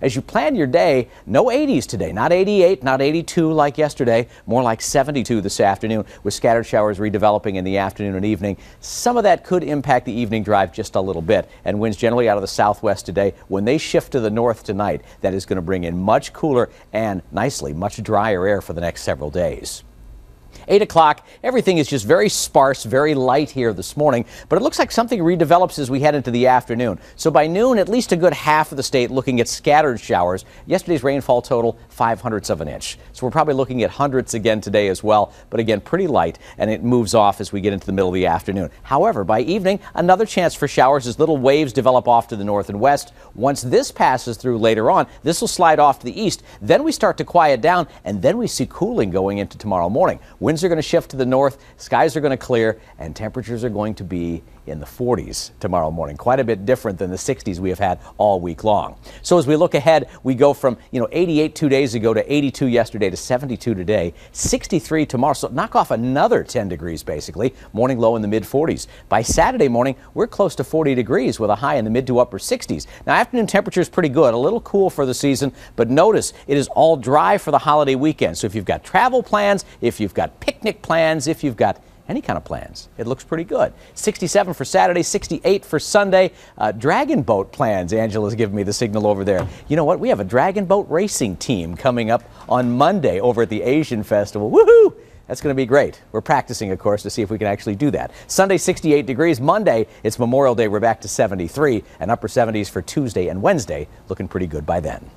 As you plan your day, no 80s today, not 88, not 82 like yesterday, more like 72 this afternoon, with scattered showers redeveloping in the afternoon and evening. Some of that could impact the evening drive just a little bit, and winds generally out of the southwest today. When they shift to the north tonight, that is going to bring in much cooler and nicely, much drier air for the next several days. 8 o'clock. Everything is just very sparse, very light here this morning, but it looks like something redevelops as we head into the afternoon. So by noon, at least a good half of the state looking at scattered showers. Yesterday's rainfall total, 5 hundredths of an inch. So we're probably looking at hundredths again today as well, but again, pretty light, and it moves off as we get into the middle of the afternoon. However, by evening, another chance for showers as little waves develop off to the north and west. Once this passes through later on, this will slide off to the east. Then we start to quiet down, and then we see cooling going into tomorrow morning. Winds are going to shift to the north, skies are going to clear, and temperatures are going to be in the 40s tomorrow morning. Quite a bit different than the 60s we have had all week long. So as we look ahead, we go from, you know, 88 two days ago to 82 yesterday to 72 today, 63 tomorrow. So knock off another 10 degrees basically. Morning low in the mid 40s. By Saturday morning, we're close to 40 degrees with a high in the mid to upper 60s. Now afternoon temperature is pretty good, a little cool for the season, but notice it is all dry for the holiday weekend. So if you've got travel plans, if you've got picnic plans, if you've got any kind of plans. It looks pretty good. 67 for Saturday, 68 for Sunday. Uh, dragon boat plans. Angela's giving me the signal over there. You know what? We have a dragon boat racing team coming up on Monday over at the Asian Festival. Woohoo! That's going to be great. We're practicing, of course, to see if we can actually do that. Sunday, 68 degrees. Monday, it's Memorial Day. We're back to 73 and upper 70s for Tuesday and Wednesday. Looking pretty good by then.